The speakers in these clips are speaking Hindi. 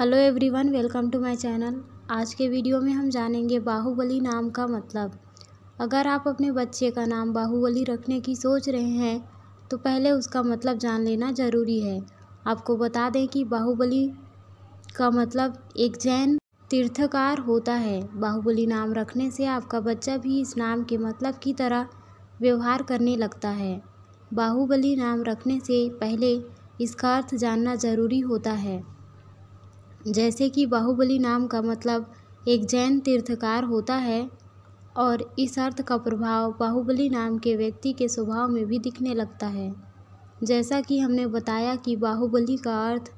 hello everyone welcome to my channel आज के वीडियो में हम जानेंगे बाहुबली नाम का मतलब अगर आप अपने बच्चे का नाम बाहुबली रखने की सोच रहे हैं तो पहले उसका मतलब जान लेना ज़रूरी है आपको बता दें कि बाहुबली का मतलब एक जैन तीर्थकार होता है बाहुबली नाम रखने से आपका बच्चा भी इस नाम के मतलब की तरह व्यवहार करने लगता है बाहुबली नाम रखने से पहले इसका अर्थ जानना ज़रूरी होता है जैसे कि बाहुबली नाम का मतलब एक जैन तीर्थकार होता है और इस अर्थ का प्रभाव बाहुबली नाम के व्यक्ति के स्वभाव में भी दिखने लगता है जैसा कि हमने बताया कि बाहुबली का अर्थ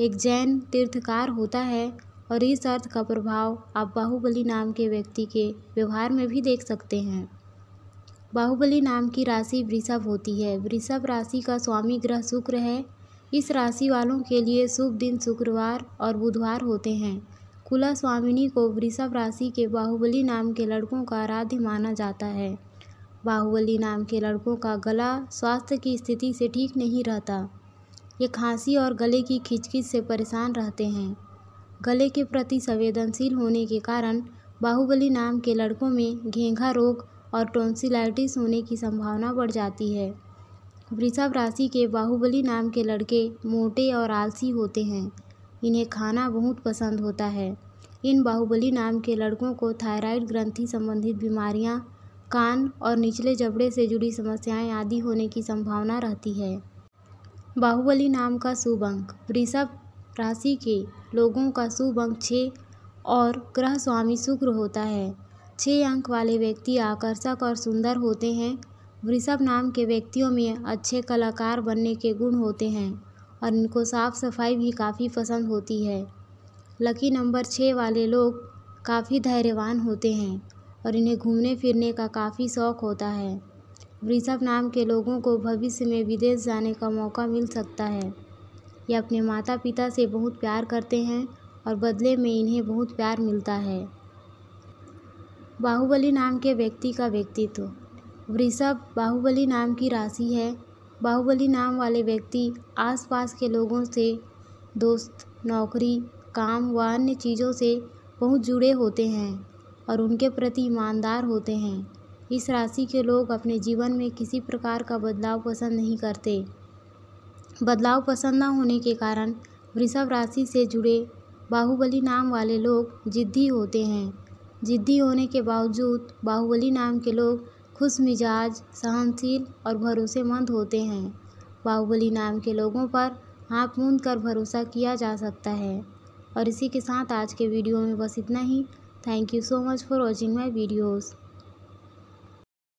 एक जैन तीर्थकार होता है और इस अर्थ का प्रभाव आप बाहुबली नाम के व्यक्ति के व्यवहार में भी देख सकते हैं बाहुबली नाम की राशि वृषभ होती है वृषभ राशि का स्वामी ग्रह शुक्र है इस राशि वालों के लिए शुभ दिन शुक्रवार और बुधवार होते हैं कुला स्वामिनी को वृषभ राशि के बाहुबली नाम के लड़कों का आराध्य माना जाता है बाहुबली नाम के लड़कों का गला स्वास्थ्य की स्थिति से ठीक नहीं रहता ये खांसी और गले की खिचखिच से परेशान रहते हैं गले के प्रति संवेदनशील होने के कारण बाहुबली नाम के लड़कों में घेंघा रोग और टोन्सिलाइटिस होने की संभावना बढ़ जाती है वृषभ राशि के बाहुबली नाम के लड़के मोटे और आलसी होते हैं इन्हें खाना बहुत पसंद होता है इन बाहुबली नाम के लड़कों को थायराइड ग्रंथि संबंधित बीमारियां, कान और निचले जबड़े से जुड़ी समस्याएं आदि होने की संभावना रहती है बाहुबली नाम का शुभ अंक वृषभ राशि के लोगों का शुभ अंक छः और ग्रह स्वामी शुक्र होता है छः अंक वाले व्यक्ति आकर्षक और सुंदर होते हैं वृषभ नाम के व्यक्तियों में अच्छे कलाकार बनने के गुण होते हैं और इनको साफ सफाई भी काफ़ी पसंद होती है लकी नंबर छः वाले लोग काफ़ी धैर्यवान होते हैं और इन्हें घूमने फिरने का काफ़ी शौक होता है वृषभ नाम के लोगों को भविष्य में विदेश जाने का मौका मिल सकता है ये अपने माता पिता से बहुत प्यार करते हैं और बदले में इन्हें बहुत प्यार मिलता है बाहुबली नाम के व्यक्ति का व्यक्तित्व वृषभ बाहुबली नाम की राशि है बाहुबली नाम वाले व्यक्ति आसपास के लोगों से दोस्त नौकरी काम व अन्य चीज़ों से बहुत जुड़े होते हैं और उनके प्रति ईमानदार होते हैं इस राशि के लोग अपने जीवन में किसी प्रकार का बदलाव पसंद नहीं करते बदलाव पसंद न होने के कारण वृषभ राशि से जुड़े बाहुबली नाम वाले लोग जिद्दी होते हैं जिद्दी होने के बावजूद बाहुबली नाम के लोग खुश मिजाज सहनशील और भरोसेमंद होते हैं बाहुबली नाम के लोगों पर हाथ मूंद कर भरोसा किया जा सकता है और इसी के साथ आज के वीडियो में बस इतना ही thank you so much for watching my videos